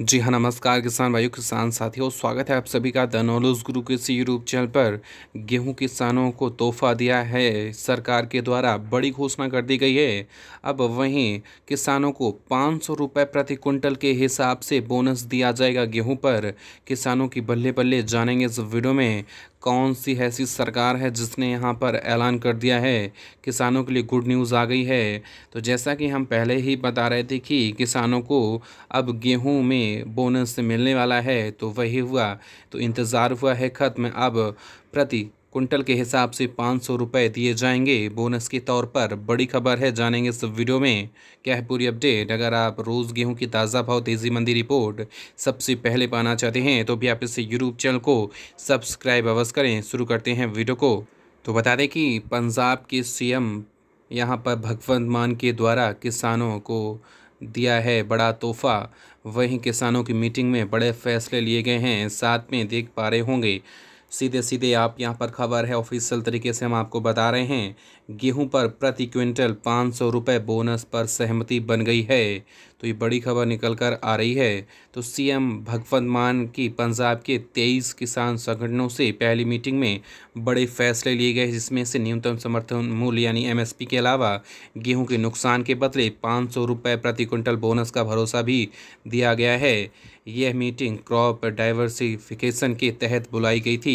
जी हाँ नमस्कार किसान भाइयों किसान साथियों स्वागत है आप सभी का द नॉलेज गुरु कृषि यूट्यूब चैनल पर गेहूं किसानों को तोहफा दिया है सरकार के द्वारा बड़ी घोषणा कर दी गई है अब वहीं किसानों को पाँच सौ रुपये प्रति कुंटल के हिसाब से बोनस दिया जाएगा गेहूं पर किसानों की बल्ले बल्ले जानेंगे इस वीडियो में कौन सी ऐसी सरकार है जिसने यहाँ पर ऐलान कर दिया है किसानों के लिए गुड न्यूज़ आ गई है तो जैसा कि हम पहले ही बता रहे थे कि किसानों को अब गेहूं में बोनस मिलने वाला है तो वही हुआ तो इंतज़ार हुआ है ख़त्म अब प्रति कुंटल के हिसाब से पाँच सौ रुपये दिए जाएंगे बोनस के तौर पर बड़ी खबर है जानेंगे इस वीडियो में क्या है पूरी अपडेट अगर आप रोज़ गेहूं की ताज़ा भाव तेज़ी मंदी रिपोर्ट सबसे पहले पाना चाहते हैं तो भी आप इस यूट्यूब चैनल को सब्सक्राइब अवश्य करें शुरू करते हैं वीडियो को तो बता दें कि पंजाब के एम यहाँ पर भगवंत मान के द्वारा किसानों को दिया है बड़ा तोहफा वहीं किसानों की मीटिंग में बड़े फैसले लिए गए हैं साथ में देख पा रहे होंगे सीधे सीधे आप यहाँ पर खबर है ऑफिशियल तरीके से हम आपको बता रहे हैं गेहूं पर प्रति क्विंटल पाँच सौ रुपये बोनस पर सहमति बन गई है तो ये बड़ी खबर निकल कर आ रही है तो सीएम भगवंत मान की पंजाब के तेईस किसान संगठनों से पहली मीटिंग में बड़े फैसले लिए गए जिसमें से न्यूनतम समर्थन मूल्य यानी एमएसपी के अलावा गेहूं के नुकसान के बदले पाँच सौ रुपये प्रति क्विंटल बोनस का भरोसा भी दिया गया है यह मीटिंग क्रॉप डाइवर्सिफिकेशन के तहत बुलाई गई थी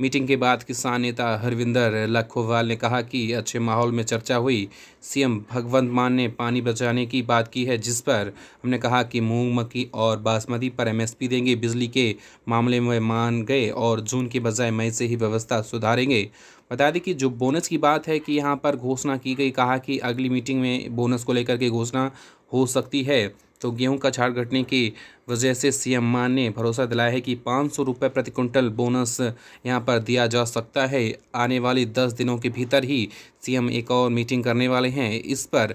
मीटिंग के बाद किसान नेता हरविंदर लखोवाल ने कहा कि अच्छे माहौल में चर्चा हुई सीएम भगवंत मान ने पानी बचाने की बात की है जिस पर हमने कहा कि मूंग मक्की और बासमती पर एमएसपी देंगे बिजली के मामले में मान गए और जून के बजाय मई से ही व्यवस्था सुधारेंगे बता दें कि जो बोनस की बात है कि यहाँ पर घोषणा की गई कहा कि अगली मीटिंग में बोनस को लेकर के घोषणा हो सकती है तो गेहूं का छाड़ घटने की वजह से सीएम मान ने भरोसा दिलाया है कि पाँच सौ रुपये प्रति कुंटल बोनस यहां पर दिया जा सकता है आने वाले दस दिनों के भीतर ही सीएम एक और मीटिंग करने वाले हैं इस पर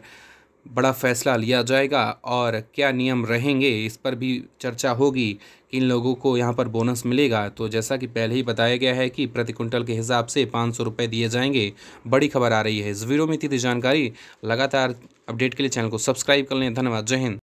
बड़ा फैसला लिया जाएगा और क्या नियम रहेंगे इस पर भी चर्चा होगी कि इन लोगों को यहाँ पर बोनस मिलेगा तो जैसा कि पहले ही बताया गया है कि प्रति कुंटल के हिसाब से पाँच सौ रुपये दिए जाएंगे बड़ी खबर आ रही है इस वीडियो में इतनी जानकारी लगातार अपडेट के लिए चैनल को सब्सक्राइब कर लें धन्यवाद जय हिंद